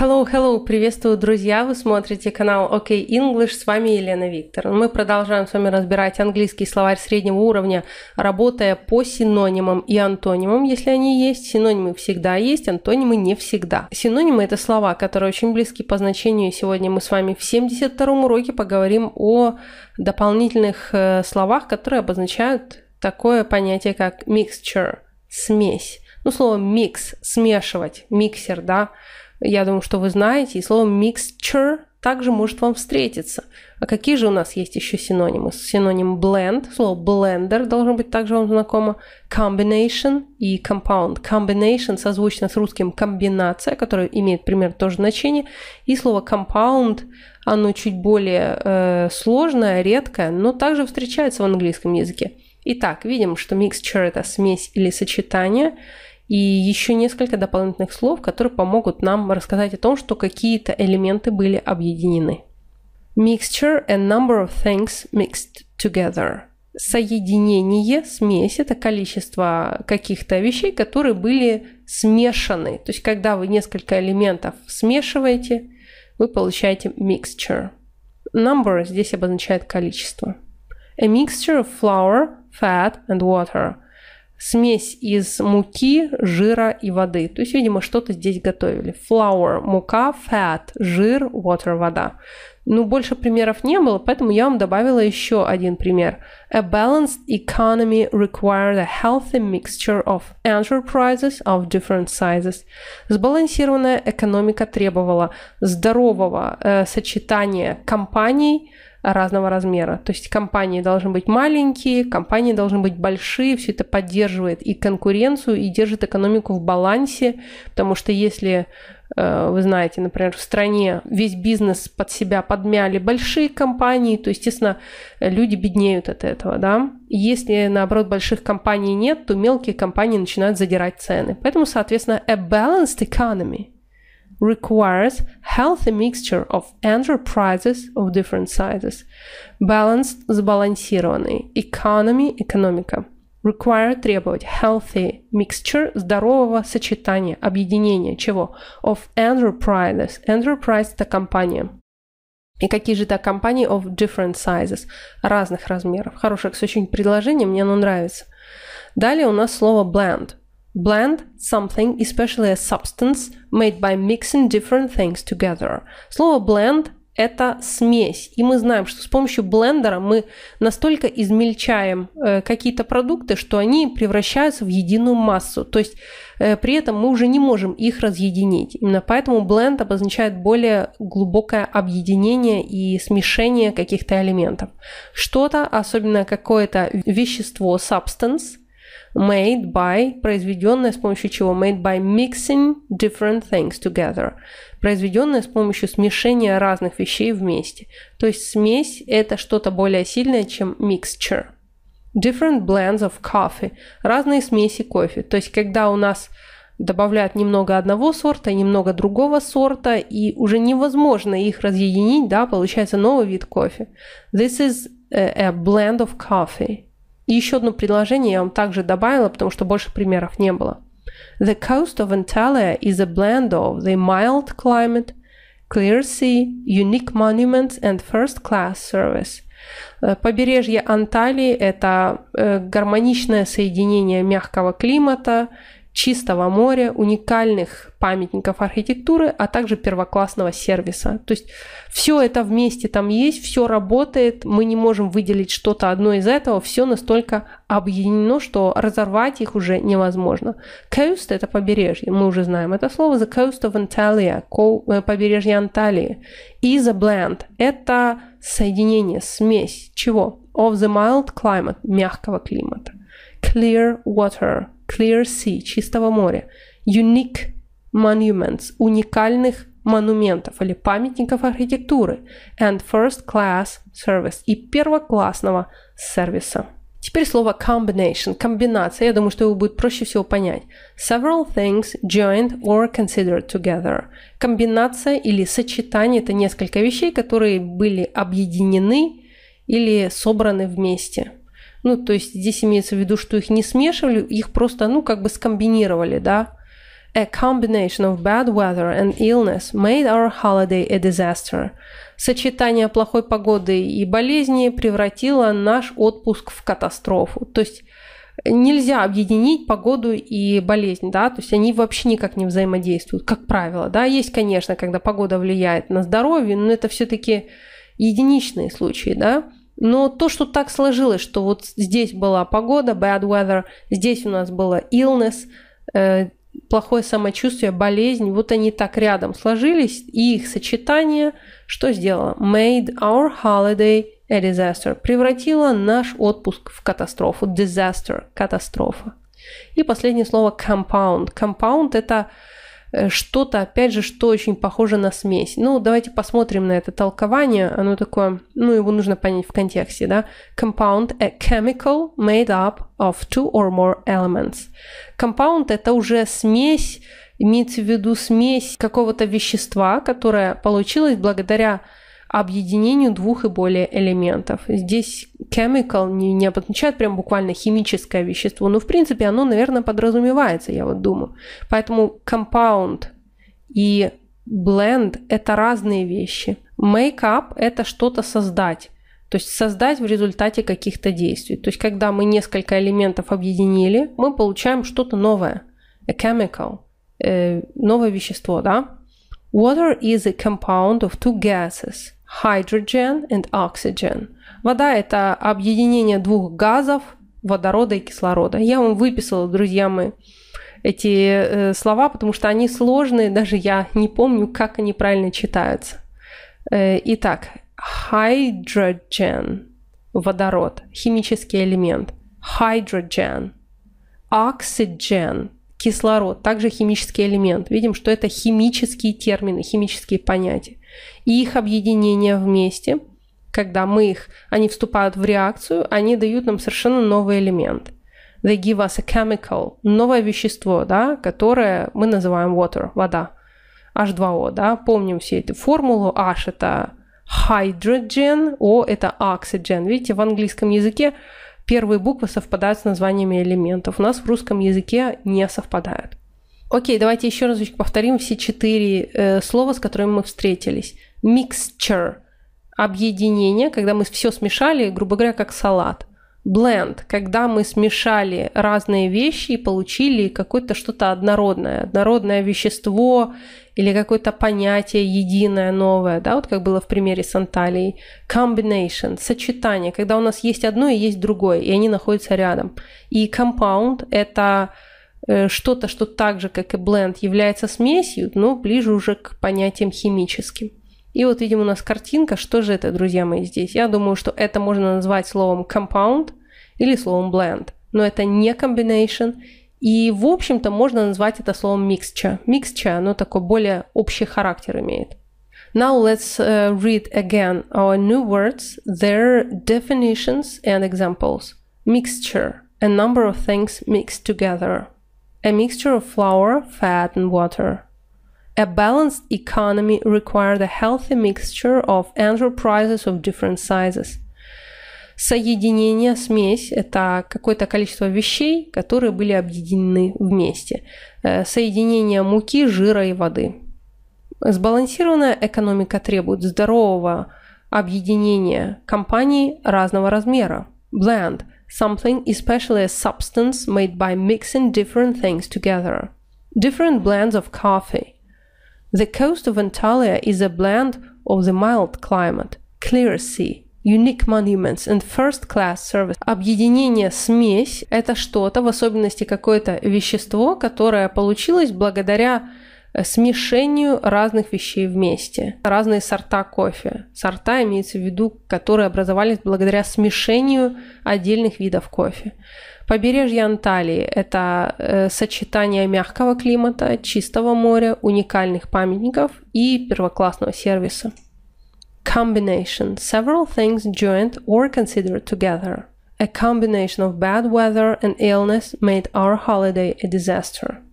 Hello, hello, приветствую, друзья! Вы смотрите канал OK English, с вами Елена Виктор. Мы продолжаем с вами разбирать английский словарь среднего уровня, работая по синонимам и антонимам, если они есть. Синонимы всегда есть, антонимы не всегда. Синонимы – это слова, которые очень близки по значению. Сегодня мы с вами в 72-м уроке поговорим о дополнительных э, словах, которые обозначают такое понятие, как mixture – смесь. Ну, слово mix – смешивать, миксер, да – я думаю, что вы знаете. И слово mixture также может вам встретиться. А какие же у нас есть еще синонимы? Синоним blend, слово blender должен быть также вам знакомо. Combination и compound. Combination созвучно с русским комбинация, которая имеет примерно то же значение. И слово compound, оно чуть более э, сложное, редкое, но также встречается в английском языке. Итак, видим, что mixture – это смесь или сочетание – и еще несколько дополнительных слов, которые помогут нам рассказать о том, что какие-то элементы были объединены. Mixture – a number of things mixed together. Соединение, смесь – это количество каких-то вещей, которые были смешаны. То есть, когда вы несколько элементов смешиваете, вы получаете mixture. Number здесь обозначает количество. A mixture of flour, fat and water – смесь из муки, жира и воды. То есть, видимо, что-то здесь готовили. Flour – мука, fat – жир, water – вода. Ну, больше примеров не было, поэтому я вам добавила еще один пример. A balanced economy requires a healthy mixture of enterprises of different sizes. Сбалансированная экономика требовала здорового э, сочетания компаний – разного размера. То есть компании должны быть маленькие, компании должны быть большие, все это поддерживает и конкуренцию, и держит экономику в балансе, потому что если э, вы знаете, например, в стране весь бизнес под себя подмяли большие компании, то, естественно, люди беднеют от этого, да. Если, наоборот, больших компаний нет, то мелкие компании начинают задирать цены. Поэтому, соответственно, a balanced economy – requires healthy mixture of enterprises of different sizes. Balanced – сбалансированный. Economy – экономика. Require – требовать. Healthy mixture – здорового сочетания, объединения чего? Of enterprises. Enterprise – это компания. И какие же это компании of different sizes, разных размеров. Хорошее, кстати, очень предложение, мне оно нравится. Далее у нас слово blend – Blend something, especially a substance made by mixing different things together. Слово blend – это смесь. И мы знаем, что с помощью блендера мы настолько измельчаем э, какие-то продукты, что они превращаются в единую массу. То есть э, при этом мы уже не можем их разъединить. Именно поэтому бленд обозначает более глубокое объединение и смешение каких-то элементов. Что-то, особенно какое-то вещество, substance – made by, произведенное с помощью чего? Made by mixing different things together. Произведенное с помощью смешения разных вещей вместе. То есть смесь – это что-то более сильное, чем mixture. Different blends of coffee. Разные смеси кофе. То есть когда у нас добавляют немного одного сорта, немного другого сорта, и уже невозможно их разъединить, да, получается новый вид кофе. This is a blend of coffee. И еще одно предложение я вам также добавила, потому что больше примеров не было. The coast of Antalya is a blend of the mild climate, clear sea, unique monuments and first-class service э, – Побережье Анталии – это э, гармоничное соединение мягкого климата, чистого моря, уникальных памятников архитектуры, а также первоклассного сервиса. То есть все это вместе там есть, все работает, мы не можем выделить что-то одно из этого, все настолько объединено, что разорвать их уже невозможно. Coast – это побережье, мы уже знаем это слово, the coast of Antalya, э, побережье Анталии. И the blend – это соединение, смесь чего? Of the mild climate – мягкого климата. Clear water Clear Sea, Чистого моря, Unique Monuments, уникальных монументов или памятников архитектуры, and First Class Service и первоклассного сервиса. Теперь слово combination, комбинация, я думаю, что его будет проще всего понять. Several things joined or considered together. Комбинация или сочетание – это несколько вещей, которые были объединены или собраны вместе. Ну, то есть здесь имеется в виду, что их не смешивали, их просто, ну, как бы скомбинировали, да. A combination of bad weather and illness made our holiday a disaster. Сочетание плохой погоды и болезни превратило наш отпуск в катастрофу. То есть нельзя объединить погоду и болезнь, да, то есть они вообще никак не взаимодействуют, как правило, да, есть, конечно, когда погода влияет на здоровье, но это все-таки единичные случаи, да, но то, что так сложилось, что вот здесь была погода, bad weather, здесь у нас было illness, э, плохое самочувствие, болезнь, вот они так рядом сложились, и их сочетание что сделало? Made our holiday a disaster. Превратило наш отпуск в катастрофу. Disaster – катастрофа. И последнее слово compound. Compound – это Э, что-то, опять же, что очень похоже на смесь. Ну, давайте посмотрим на это толкование. Оно такое, ну, его нужно понять в контексте, да. Compound – a chemical made up of two or more elements. Compound – это уже смесь, имеется в виду смесь какого-то вещества, которое получилось благодаря объединению двух и более элементов. Здесь chemical не, не обозначает прям буквально химическое вещество, но ну, в принципе оно, наверное, подразумевается, я вот думаю. Поэтому compound и blend – это разные вещи. Make-up – это что-то создать. То есть создать в результате каких-то действий. То есть когда мы несколько элементов объединили, мы получаем что-то новое. A chemical. Э, новое вещество, да? Water is a compound of two gases – hydrogen and oxygen. Вода – это объединение двух газов – водорода и кислорода. Я вам выписала, друзья мои, эти э, слова, потому что они сложные, даже я не помню, как они правильно читаются. Э, итак, hydrogen – водород, химический элемент. Hydrogen – oxygen – кислород, также химический элемент. Видим, что это химические термины, химические понятия. И их объединение вместе, когда мы их, они вступают в реакцию, они дают нам совершенно новый элемент. They give us a chemical, новое вещество, да, которое мы называем water, вода. H2O, да, помним все эту формулу. H это hydrogen, O это oxygen. Видите, в английском языке первые буквы совпадают с названиями элементов. У нас в русском языке не совпадают. Окей, давайте еще разочек повторим все четыре э, слова, с которыми мы встретились. Mixture – объединение, когда мы все смешали, грубо говоря, как салат. Blend – когда мы смешали разные вещи и получили какое-то что-то однородное, однородное вещество или какое-то понятие единое, новое, да, вот как было в примере с Анталией. Combination – сочетание, когда у нас есть одно и есть другое, и они находятся рядом. И compound – это… Э, что-то, что так же, как и бленд, является смесью, но ближе уже к понятиям химическим. И вот видим у нас картинка, что же это, друзья мои, здесь. Я думаю, что это можно назвать словом compound или словом blend, но это не combination, и, в общем-то, можно назвать это словом mixture. Mixture, оно такой более общий характер имеет. Now let's uh, read again our new words, their definitions and examples. Mixture, a number of things mixed together a mixture of flour, fat, and water. A balanced economy required a healthy mixture of enterprises of different sizes. Соединение, смесь – это какое-то количество вещей, которые были объединены вместе. Э, соединение муки, жира и воды. Сбалансированная экономика требует здорового объединения компаний разного размера, бленд – something, especially a substance made by mixing different things together. Different blends of coffee. The coast of Antalya is a blend of the mild climate, clear sea, Unique Monuments and First Class Service. Объединение смесь – это что-то, в особенности какое-то вещество, которое получилось благодаря Э, смешению разных вещей вместе. Разные сорта кофе. Сорта имеется в виду, которые образовались благодаря смешению отдельных видов кофе. Побережье Анталии – это э, сочетание мягкого климата, чистого моря, уникальных памятников и первоклассного сервиса. Combination – several things joined or considered together. A combination of bad weather and illness made our holiday a disaster –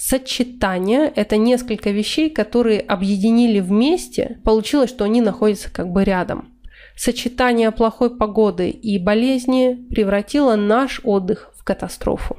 сочетание, это несколько вещей, которые объединили вместе, получилось, что они находятся как бы рядом. Сочетание плохой погоды и болезни превратило наш отдых в катастрофу.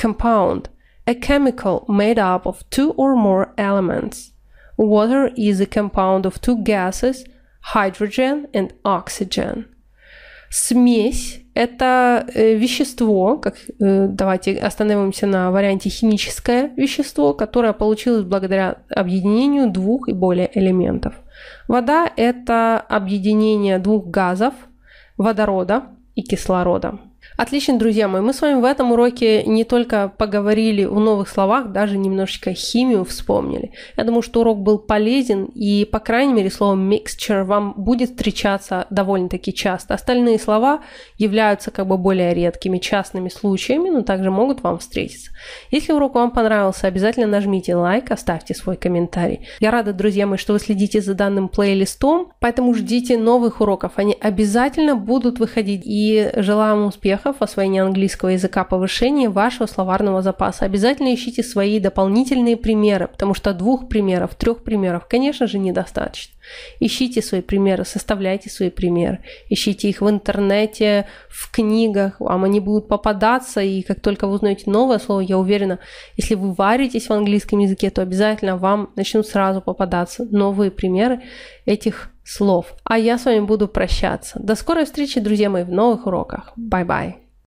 Compound – a chemical made up of two or more elements. Water is a compound of two gases – hydrogen and oxygen – смесь это э, вещество, как э, давайте остановимся на варианте химическое вещество, которое получилось благодаря объединению двух и более элементов. Вода это объединение двух газов водорода и кислорода. Отлично, друзья мои. Мы с вами в этом уроке не только поговорили о новых словах, даже немножечко химию вспомнили. Я думаю, что урок был полезен, и, по крайней мере, слово mixture вам будет встречаться довольно-таки часто. Остальные слова являются как бы более редкими, частными случаями, но также могут вам встретиться. Если урок вам понравился, обязательно нажмите лайк, оставьте свой комментарий. Я рада, друзья мои, что вы следите за данным плейлистом, поэтому ждите новых уроков. Они обязательно будут выходить, и желаю вам успехов успехов в английского языка, повышение вашего словарного запаса. Обязательно ищите свои дополнительные примеры, потому что двух примеров, трех примеров, конечно же, недостаточно. Ищите свои примеры, составляйте свои примеры, ищите их в интернете, в книгах, вам они будут попадаться, и как только вы узнаете новое слово, я уверена, если вы варитесь в английском языке, то обязательно вам начнут сразу попадаться новые примеры этих слов. А я с вами буду прощаться. До скорой встречи, друзья мои, в новых уроках. Бай-бай.